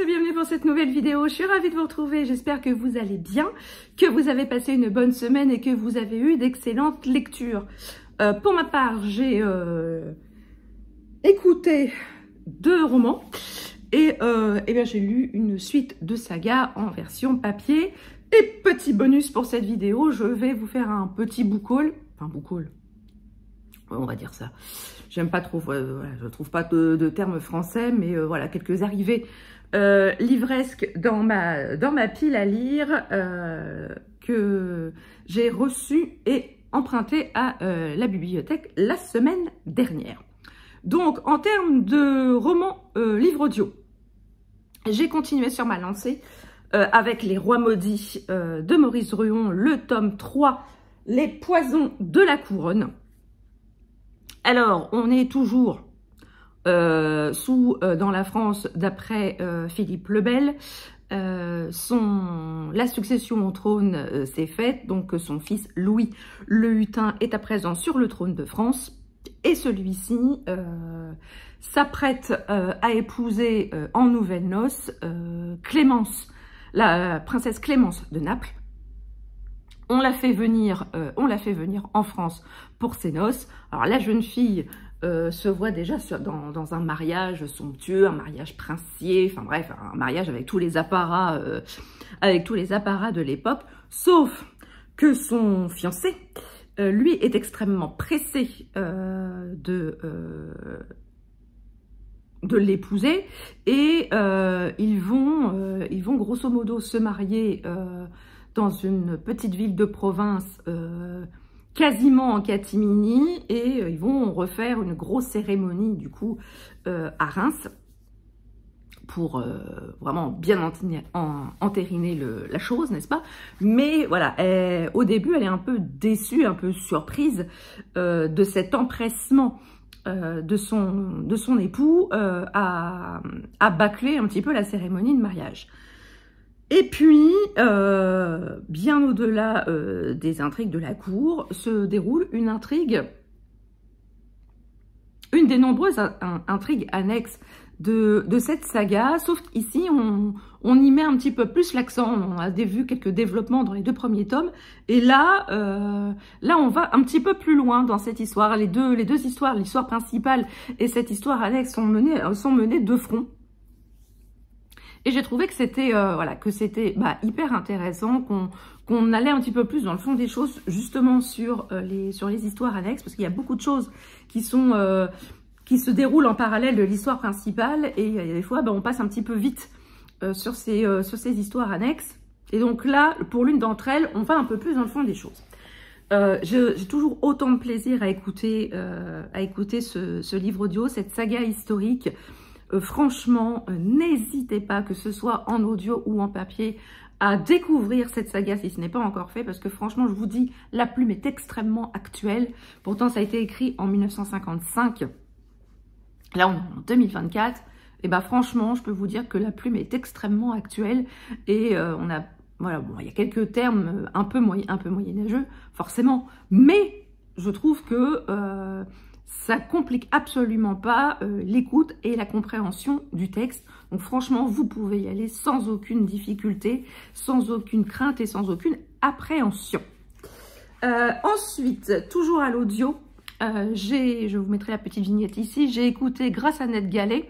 et bienvenue pour cette nouvelle vidéo. Je suis ravie de vous retrouver. J'espère que vous allez bien, que vous avez passé une bonne semaine et que vous avez eu d'excellentes lectures. Euh, pour ma part, j'ai euh, écouté deux romans et, euh, eh bien j'ai lu une suite de sagas en version papier. Et petit bonus pour cette vidéo, je vais vous faire un petit book haul, enfin book haul, on va dire ça. J'aime pas trop, je trouve pas de, de termes français, mais voilà, quelques arrivées euh, l'ivresque dans ma, dans ma pile à lire euh, que j'ai reçu et emprunté à euh, la bibliothèque la semaine dernière. Donc, en termes de romans, livre audio, j'ai continué sur ma lancée avec Les Rois Maudits de Maurice Ruon, le tome 3, Les Poisons de la Couronne. Alors, on est toujours euh, sous euh, dans la France d'après euh, Philippe Lebel. Bel, la succession au trône s'est faite, donc son fils Louis le Hutin est à présent sur le trône de France et celui-ci s'apprête à épouser en nouvelles noces Clémence, la princesse Clémence de Naples. On l'a fait venir, on l'a fait venir en France pour ses noces. Alors la jeune fille euh, se voit déjà dans, un mariage somptueux, un mariage princier, enfin bref, un mariage avec tous les apparats, euh, avec tous les apparats de l'époque, sauf que son fiancé, euh, lui, est extrêmement pressé de de l'épouser et ils vont ils vont grosso modo se marier dans une petite ville de province quasiment en catimini et ils vont refaire une grosse cérémonie du coup euh, à Reims pour euh, vraiment bien entériner la chose, n'est-ce pas Mais voilà, au début, elle est un peu déçue, un peu surprise euh, de cet empressement de, son, de son époux à, à, bâcler un petit peu la cérémonie de mariage. Et puis, bien au-delà des intrigues de la cour, se déroule une intrigue une des nombreuses intrigues annexes de, cette saga, sauf qu'ici, on, y met un petit peu plus l'accent. On a vu quelques développements dans les deux premiers tomes, et là, euh, là, on va un petit peu plus loin dans cette histoire. Les deux, les deux histoires, l'histoire principale et cette histoire annexe sont menées, euh, sont menées de front. Et j'ai trouvé que c'était euh, voilà, que c'était bah, hyper intéressant, qu'on allait un petit peu plus dans le fond des choses, justement sur, euh, les, sur les histoires annexes, parce qu'il y a beaucoup de choses qui sont... Euh, qui se déroulent en parallèle de l'histoire principale et il des fois bah, on passe un petit peu vite sur, ces, sur ces histoires annexes et donc là pour l'une d'entre elles on va un peu plus dans le fond des choses J'ai toujours autant de plaisir à écouter, à écouter ce, ce, livre audio, cette saga historique euh, franchement, euh, n'hésitez pas, que ce soit en audio ou en papier, à découvrir cette saga si ce n'est pas encore fait, parce que franchement, je vous dis, la plume est extrêmement actuelle. Pourtant, ça a été écrit en 1955. Là, on est en 2024. Et eh ben franchement, je peux vous dire que la plume est extrêmement actuelle. Et euh, on a, voilà, bon, il y a quelques termes un peu, moyen, un peu moyenâgeux, forcément. Mais je trouve que ça complique absolument pas euh, l'écoute et la compréhension du texte. Donc franchement, vous pouvez y aller sans aucune difficulté, sans aucune crainte et sans aucune appréhension. Euh, ensuite, toujours à l'audio, euh, je vous mettrai la petite vignette ici, j'ai écouté grâce à Ned Gallet,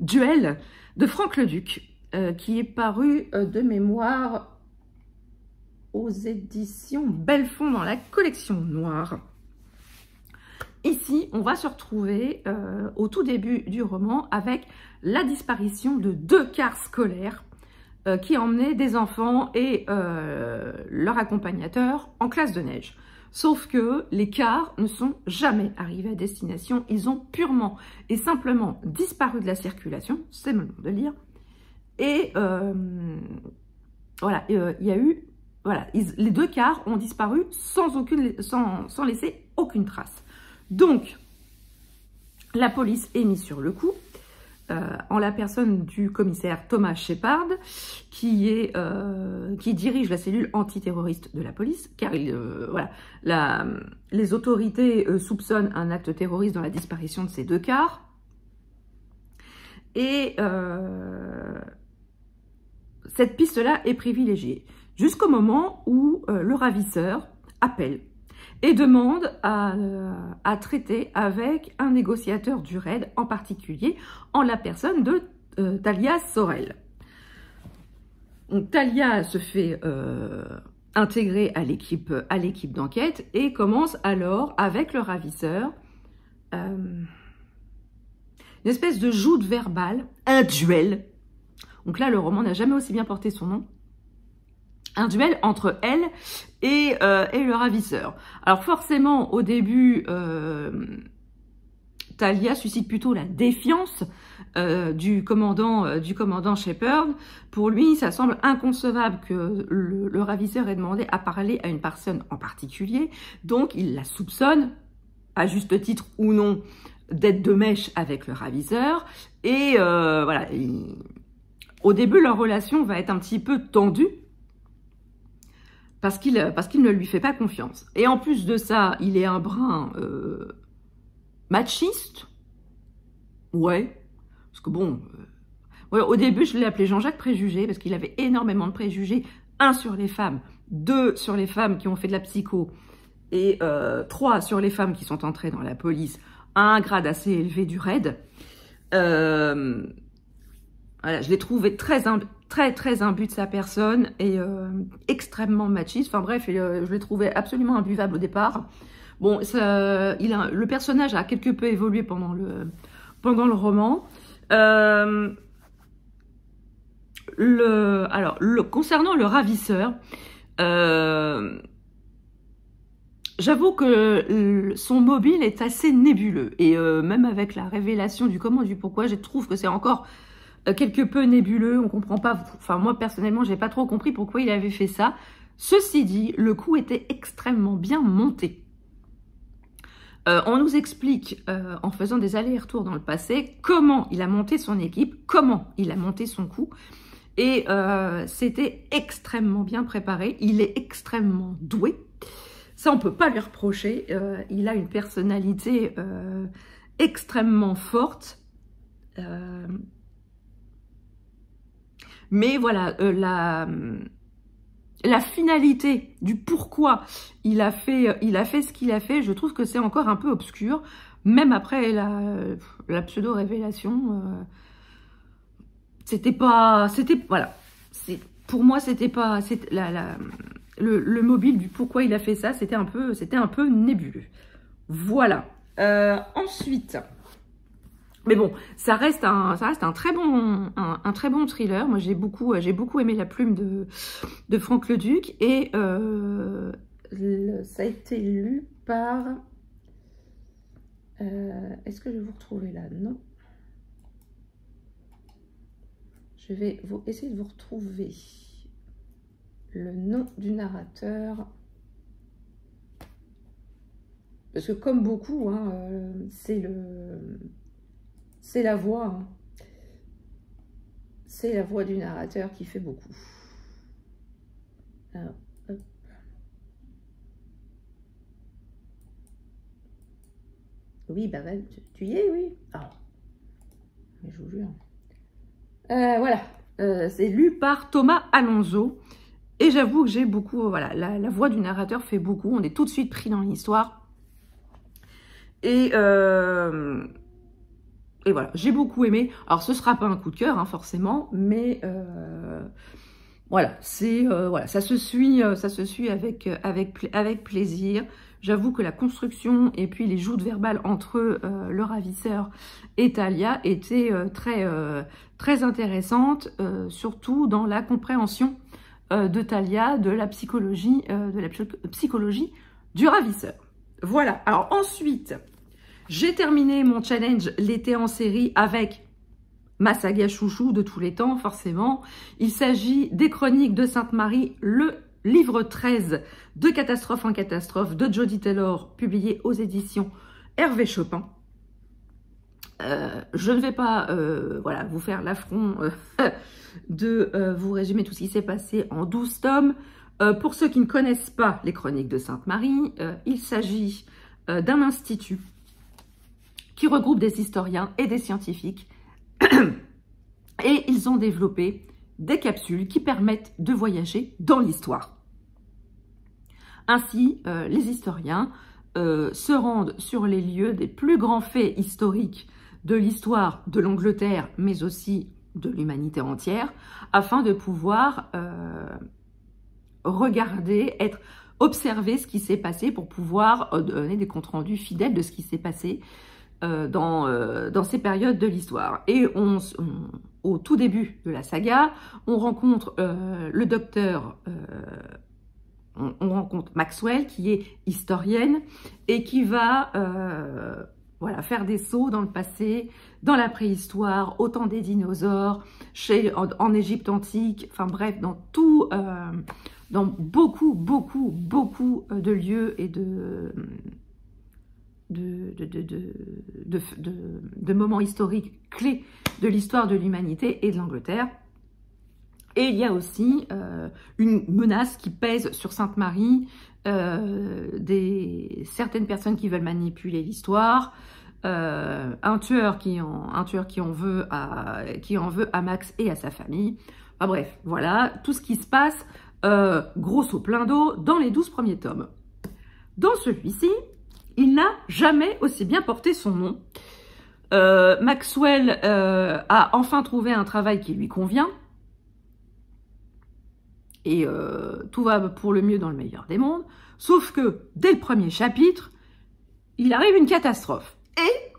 Duel de Franck Leduc, qui est paru de mémoire aux éditions Bellefond dans la collection noire. Ici, on va se retrouver euh, au tout début du roman avec la disparition de deux cars scolaires euh, qui emmenaient des enfants et euh, leur accompagnateur en classe de neige. Sauf que les cars ne sont jamais arrivés à destination, ils ont purement et simplement disparu de la circulation, c'est le nom de lire. Et voilà, il y a eu, voilà, les deux cars ont disparu aucune, sans laisser aucune trace. Donc, la police est mise sur le coup. Euh, en la personne du commissaire Thomas Shepard, qui, est, euh, qui dirige la cellule antiterroriste de la police, car euh, voilà, les autorités soupçonnent un acte terroriste dans la disparition de ces deux cars. Et cette piste-là est privilégiée, jusqu'au moment où le ravisseur appelle et demande euh, à, traiter avec un négociateur du RAID, en particulier en la personne de euh, Thalia Talia Sorel. Donc, Talia se fait euh, intégrer à l'équipe d'enquête et commence alors avec le ravisseur une espèce de joute verbale, un duel. Donc là, le roman n'a jamais aussi bien porté son nom un duel entre elle euh, et, le ravisseur. Alors forcément, au début, euh, Talia suscite plutôt la défiance euh, du commandant du commandant Shepard. Pour lui, ça semble inconcevable que le, ravisseur ait demandé à parler à une personne en particulier. Donc, il la soupçonne, à juste titre ou non, d'être de mèche avec le ravisseur. Et voilà, au début, leur relation va être un petit peu tendue parce qu'il euh, parce qu'il ne lui fait pas confiance. Et en plus de ça, il est un brin euh, machiste. Ouais, parce que bon, euh, ouais, au début je l'ai appelé Jean-Jacques préjugé parce qu'il avait énormément de préjugés. Un sur les femmes, deux sur les femmes qui ont fait de la psycho et euh, trois sur les femmes qui sont entrées dans la police. Un grade assez élevé du raid. Euh, je l'ai trouvé très, très, très imbu de sa personne et euh, extrêmement machiste. Enfin bref, euh, je l'ai trouvé absolument imbuvable au départ. Bon, le personnage a quelque peu évolué pendant le, pendant le roman. Euh, alors, concernant le ravisseur, J'avoue que son mobile est assez nébuleux. Et même avec la révélation du comment, du pourquoi, je trouve que c'est encore euh, quelque peu nébuleux, on comprend pas, enfin moi personnellement j'ai pas trop compris pourquoi il avait fait ça. Ceci dit, le coup était extrêmement bien monté. Euh, on nous explique, euh, en faisant des allers-retours dans le passé, comment il a monté son équipe, comment il a monté son coup. Et c'était extrêmement bien préparé. Il est extrêmement doué. Ça, on ne peut pas lui reprocher. il a une personnalité extrêmement forte. Mais voilà, euh, la, finalité du pourquoi il a fait, euh, il a fait ce qu'il a fait, je trouve que c'est encore un peu obscur, même après la, la pseudo-révélation. Euh, c'était pas... C'était... Voilà. Pour moi, c'était pas... La, la, le, mobile du pourquoi il a fait ça, c'était un peu, c'était un peu nébuleux. Voilà. ensuite... Mais bon, ça reste un, ça reste un très bon, un, très bon thriller. Moi, j'ai beaucoup, euh, j'ai beaucoup aimé la plume de, de Franck Leduc et euh, ça a été lu par. Euh, est-ce que je vais vous retrouver là Non. Je vais vous essayer de vous retrouver le nom du narrateur. Parce que comme beaucoup, hein, c'est le c'est la voix. Hein. C'est la voix du narrateur qui fait beaucoup. Oui, bah, bah tu y es, oui. Ah. je vous jure. Euh, voilà, euh, c'est lu par Thomas Alonso. Et j'avoue que j'ai beaucoup, voilà, la, voix du narrateur fait beaucoup. On est tout de suite pris dans l'histoire. Et euh, et voilà, j'ai beaucoup aimé. Alors ce sera pas un coup de cœur, hein, forcément, mais euh, voilà, c'est euh, voilà, ça se suit, euh, ça se suit avec avec avec plaisir. J'avoue que la construction et puis les joutes verbales entre le ravisseur et Talia étaient très très intéressantes, surtout dans la compréhension de Talia de la psychologie de la psychologie du ravisseur. Voilà. Alors ensuite, j'ai terminé mon challenge l'été en série avec ma saga chouchou de tous les temps, forcément. Il s'agit des chroniques de Sainte-Marie, le livre 13 de Catastrophe en Catastrophe de Jodie Taylor, publié aux éditions Hervé Chopin. Euh, je ne vais pas euh, voilà, vous faire l'affront euh, de vous résumer tout ce qui s'est passé en 12 tomes. pour ceux qui ne connaissent pas les chroniques de Sainte-Marie, il s'agit d'un institut qui regroupe des historiens et des scientifiques. et ils ont développé des capsules qui permettent de voyager dans l'histoire. Ainsi, euh, les historiens euh, se rendent sur les lieux des plus grands faits historiques de l'histoire de l'Angleterre, mais aussi de l'humanité entière, afin de pouvoir euh, regarder, être observer ce qui s'est passé pour pouvoir donner des comptes rendus fidèles de ce qui s'est passé euh, dans, euh, dans, ces périodes de l'histoire. Et on, au tout début de la saga, on rencontre euh, le docteur, on, rencontre Maxwell, qui est historienne, et qui va voilà, faire des sauts dans le passé, dans la préhistoire, au temps des dinosaures, chez, en, en Égypte antique, enfin bref, dans tout... dans beaucoup, beaucoup, beaucoup de lieux et de, de, de, moments historiques clés de l'histoire de l'humanité et de l'Angleterre. Et il y a aussi euh, une menace qui pèse sur Sainte-Marie, euh, des, certaines personnes qui veulent manipuler l'histoire, euh, un, tueur qui en, un tueur qui en, veut à, qui en veut à Max et à sa famille. bref, voilà tout ce qui se passe, grosso plein d'eau, dans les douze premiers tomes. Dans celui-ci, il n'a jamais aussi bien porté son nom. Euh, Maxwell euh, a enfin trouvé un travail qui lui convient. Et euh, tout va pour le mieux dans le meilleur des mondes. Sauf que, dès le premier chapitre, il arrive une catastrophe. Et,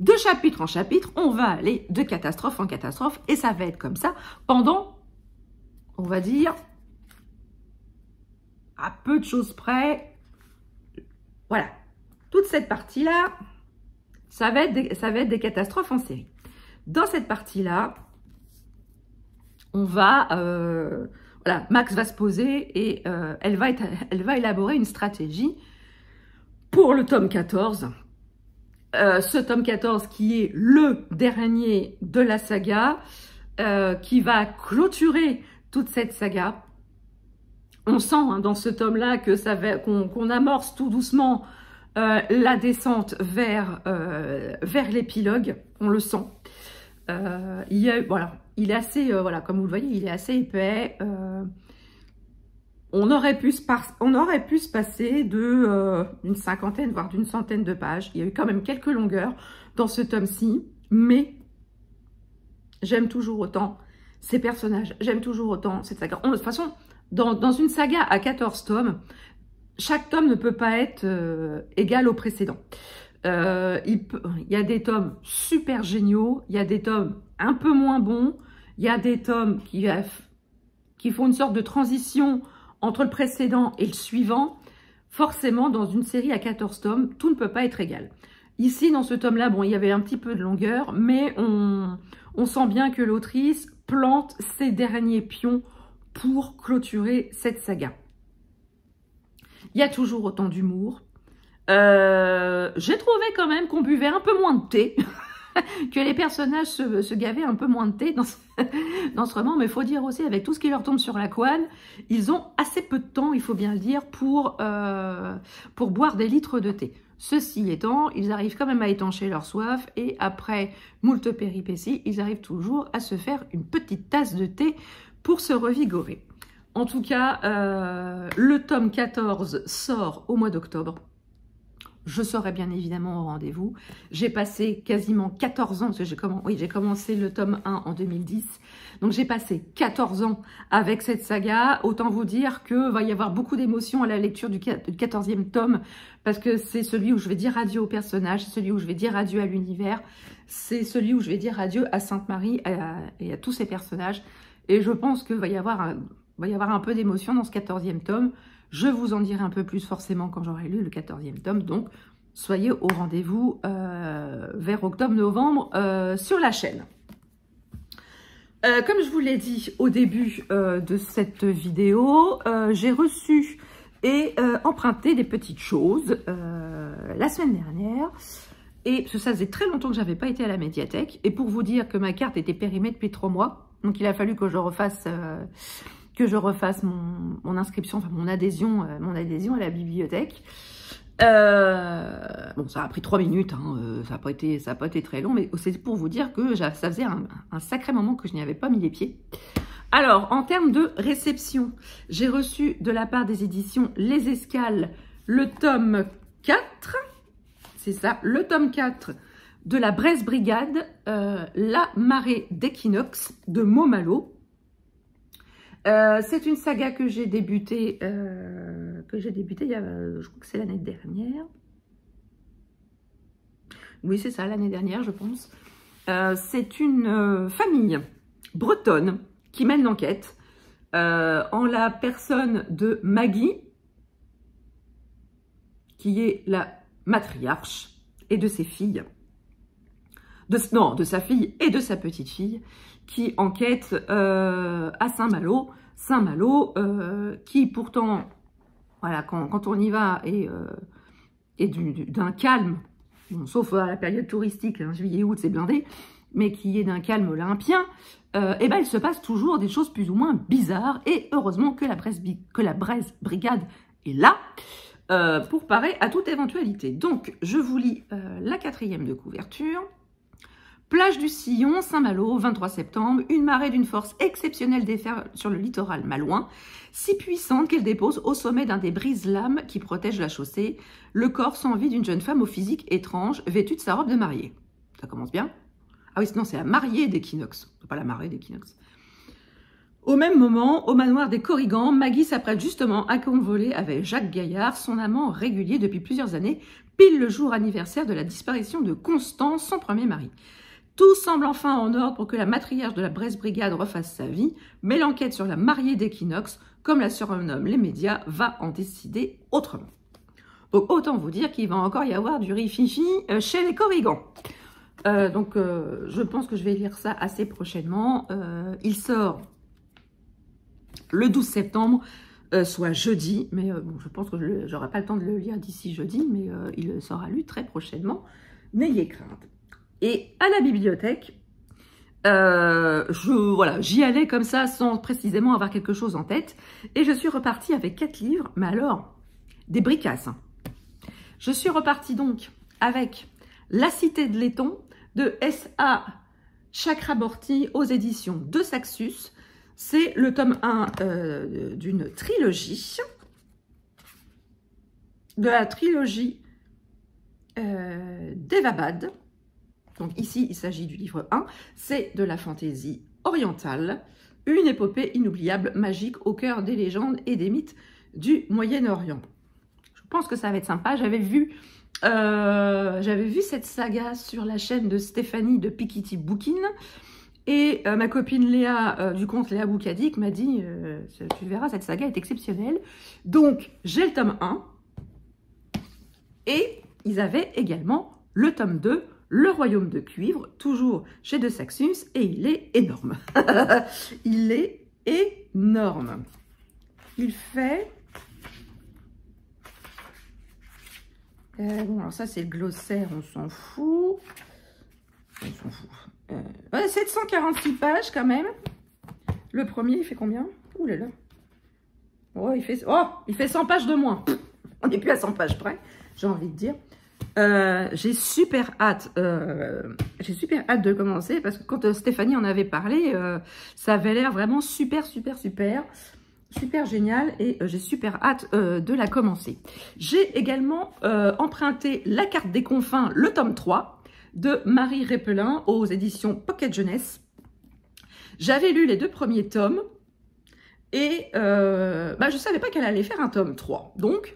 de chapitre en chapitre, on va aller de catastrophe en catastrophe. Et ça va être comme ça pendant, on va dire, à peu de choses près. Voilà, toute cette partie-là, ça, va être des, ça va être des catastrophes en série. Dans cette partie-là, on va... Euh, voilà, Max va se poser et euh, elle, va elle va élaborer une stratégie pour le tome 14. Euh, ce tome 14 qui est le dernier de la saga, qui va clôturer toute cette saga. On sent hein, dans ce tome-là que ça qu'on amorce tout doucement euh, la descente vers, euh, vers l'épilogue, on le sent. Euh, il, voilà, il est assez, voilà, comme vous le voyez, il est assez épais. on, aurait pu se on aurait pu passer d'une cinquantaine, voire d'une centaine de pages. Il y a eu quand même quelques longueurs dans ce tome-ci, mais j'aime toujours autant ces personnages, j'aime toujours autant cette saga. de toute façon, dans, dans, une saga à 14 tomes, chaque tome ne peut pas être euh, égal au précédent. Euh, il, il, y a des tomes super géniaux, il y a des tomes un peu moins bons, il y a des tomes qui, qui font une sorte de transition entre le précédent et le suivant. Forcément, dans une série à 14 tomes, tout ne peut pas être égal. Ici, dans ce tome-là, bon, il y avait un petit peu de longueur, mais on, on sent bien que l'autrice plante ses derniers pions pour clôturer cette saga. Il y a toujours autant d'humour. Euh, j'ai trouvé quand même qu'on buvait un peu moins de thé. que les personnages se, gavaient un peu moins de thé dans ce, roman, mais faut dire aussi, avec tout ce qui leur tombe sur la couane, ils ont assez peu de temps, il faut bien le dire, pour, euh, pour boire des litres de thé. Ceci étant, ils arrivent quand même à étancher leur soif, et après moult péripéties, ils arrivent toujours à se faire une petite tasse de thé pour se revigorer. En tout cas, euh, le tome 14 sort au mois d'octobre. Je serai bien évidemment au rendez-vous. J'ai passé quasiment 14 ans, parce que j'ai oui, commencé le tome 1 en 2010. Donc j'ai passé 14 ans avec cette saga. Autant vous dire que va y avoir beaucoup d'émotions à la lecture du 14e tome, parce que c'est celui où je vais dire adieu au personnage, c'est celui où je vais dire adieu à l'univers, c'est celui où je vais dire adieu à Sainte-Marie euh, et à tous ces personnages. Et je pense qu'il va y avoir un il va y avoir un peu d'émotion dans ce 14e tome. Je vous en dirai un peu plus forcément quand j'aurai lu le 14e tome. Donc, soyez au rendez-vous euh, vers octobre-novembre euh, sur la chaîne. Euh, comme je vous l'ai dit au début de cette vidéo, j'ai reçu et emprunté des petites choses la semaine dernière. Et ça faisait très longtemps que je n'avais pas été à la médiathèque. Et pour vous dire que ma carte était périmée depuis trois mois, donc il a fallu que je refasse que je refasse mon, inscription, enfin mon adhésion, euh, mon adhésion à la bibliothèque. Euh, bon, ça a pris trois minutes, hein, euh, ça n'a pas, été très long, mais c'est pour vous dire que ça faisait un, sacré moment que je n'y avais pas mis les pieds. Alors, en termes de réception, j'ai reçu de la part des éditions Les Escales le tome 4, c'est ça, le tome 4 de la Bresse Brigade, La marée d'équinoxe de Momalo. Euh, c'est une saga que j'ai débutée, euh, que j'ai débutée, il y a, je crois que c'est l'année dernière. Oui, c'est ça, l'année dernière, je pense. Euh, c'est une famille bretonne qui mène l'enquête en la personne de Maggie, qui est la matriarche, et de ses filles de, non, de sa fille et de sa petite-fille, qui enquête euh, à Saint-Malo. Saint-Malo, euh, qui pourtant, voilà, quand, on y va, et euh, d'un calme, sauf à la période touristique, hein, juillet-août, c'est blindé, mais qui est d'un calme olympien, et eh ben il se passe toujours des choses plus ou moins bizarres, et heureusement que la, presse, que la Brigade est là, pour parer à toute éventualité. Donc, je vous lis la quatrième de couverture. Plage du Sillon, Saint-Malo, 23 septembre, une marée d'une force exceptionnelle déferle sur le littoral malouin, si puissante qu'elle dépose au sommet d'un des brises lames qui protège la chaussée le corps sans vie d'une jeune femme au physique étrange, vêtue de sa robe de mariée. Ça commence bien Ah oui, sinon c'est la mariée d'équinoxe, pas la marée d'équinoxe. Au même moment, au manoir des Corrigans, Maggie s'apprête justement à convoler avec Jacques Gaillard, son amant régulier depuis plusieurs années, pile le jour anniversaire de la disparition de Constance, son premier mari. Tout semble enfin en ordre pour que la matriarche de la Bresse Brigade refasse sa vie, mais l'enquête sur la mariée d'Équinoxe, comme la surnomment les médias, va en décider autrement. Donc autant vous dire qu'il va encore y avoir du rififi euh, chez les Corrigans. Euh, donc euh, je pense que je vais lire ça assez prochainement. il sort le 12 septembre, soit jeudi, mais je pense que je n'aurai pas le temps de le lire d'ici jeudi, mais il sera lu très prochainement. N'ayez crainte. Et à la bibliothèque, euh, je voilà, j'y allais comme ça sans précisément avoir quelque chose en tête, et je suis repartie avec quatre livres, mais alors des bricasses. Je suis repartie donc avec La Cité de Laiton de S.A. Chakraborty aux éditions de Saxus. C'est le tome 1 euh, d'une trilogie, de la trilogie euh, d'Evabad. Donc ici, il s'agit du livre 1, c'est de la fantaisie orientale, une épopée inoubliable, magique, au cœur des légendes et des mythes du Moyen-Orient. Je pense que ça va être sympa, j'avais vu... Euh, j'avais vu cette saga sur la chaîne de Stéphanie de Pikiti Bookin et euh, ma copine Léa euh, du compte Léa Boukadik m'a dit tu verras cette saga est exceptionnelle donc j'ai le tome 1 et ils avaient également le tome 2 le royaume de cuivre, toujours chez De Saxus, et il est énorme. il est énorme. Il fait... Euh, bon, alors ça, c'est le glossaire, on s'en fout. On s'en fout. 746 euh, pages, quand même. Le premier, il fait combien Ouh là là. Oh il, fait... Oh, il fait 100 pages de moins. on n'est plus à 100 pages près, j'ai envie de dire. Euh, j'ai super hâte, euh, j'ai super hâte de commencer parce que quand euh, Stéphanie en avait parlé, ça avait l'air vraiment super, super, super, super génial et j'ai super hâte de la commencer. J'ai également emprunté La carte des confins, le tome 3 de Marie Répelin aux éditions Pocket Jeunesse. J'avais lu les deux premiers tomes et bah, je ne savais pas qu'elle allait faire un tome 3. Donc,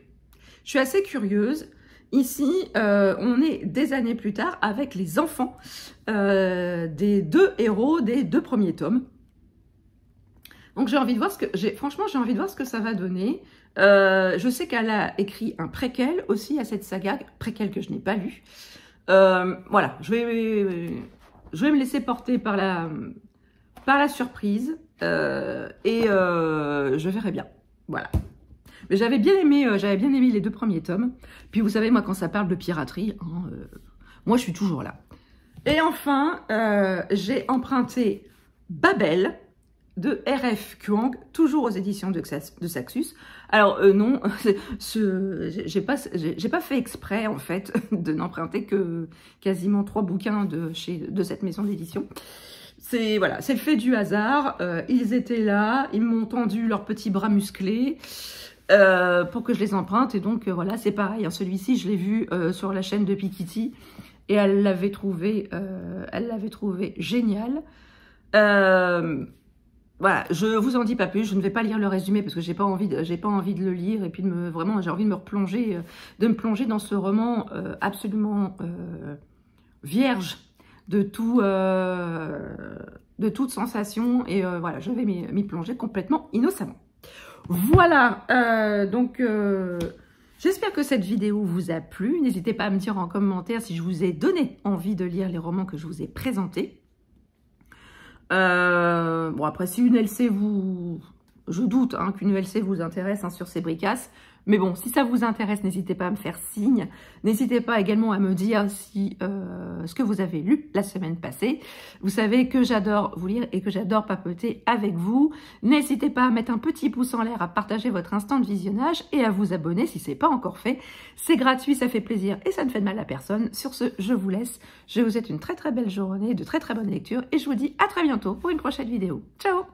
je suis assez curieuse. Ici, euh, on est des années plus tard avec les enfants euh, des deux héros des deux premiers tomes. Donc j'ai envie de voir ce que Franchement, j'ai envie de voir ce que ça va donner. Euh, je sais qu'elle a écrit un préquel aussi à cette saga, préquel que je n'ai pas lu. voilà, je vais, je vais me laisser porter par la, par la surprise et je verrai bien. Voilà j'avais bien aimé, euh, j'avais bien aimé les deux premiers tomes. Puis vous savez, moi, quand ça parle de piraterie, hein, euh, moi, je suis toujours là. Et enfin, euh, j'ai emprunté Babel de R.F. Kuang, toujours aux éditions de, Saxus. Alors non, j'ai pas, pas, fait exprès en fait de n'emprunter que quasiment trois bouquins de, chez, de cette maison d'édition c'est voilà, c'est fait du hasard. ils étaient là, ils m'ont tendu leurs petits bras musclés. Euh, pour que je les emprunte. Et donc, euh, voilà, c'est pareil. Hein. Celui-ci, je l'ai vu euh, sur la chaîne de Pikiti et elle l'avait trouvé, elle l'avait trouvé génial. voilà, je vous en dis pas plus. Je ne vais pas lire le résumé parce que j'ai pas envie, j'ai pas envie de le lire et puis de me, vraiment, j'ai envie de me replonger, de me plonger dans ce roman absolument vierge de tout de toute sensation. Et voilà, je vais m'y plonger complètement innocemment. Voilà, euh, donc euh, j'espère que cette vidéo vous a plu. N'hésitez pas à me dire en commentaire si je vous ai donné envie de lire les romans que je vous ai présentés. Euh, bon, après, si une LC vous... Je doute hein, qu'une LC vous intéresse hein, sur ces bricasses. Mais bon, si ça vous intéresse, n'hésitez pas à me faire signe. N'hésitez pas également à me dire si euh, ce que vous avez lu la semaine passée. Vous savez que j'adore vous lire et que j'adore papoter avec vous. N'hésitez pas à mettre un petit pouce en l'air, à partager votre instant de visionnage et à vous abonner si ce n'est pas encore fait. C'est gratuit, ça fait plaisir et ça ne fait de mal à personne. Sur ce, je vous laisse. Je vous souhaite une très très belle journée, de très très bonnes lectures et je vous dis à très bientôt pour une prochaine vidéo. Ciao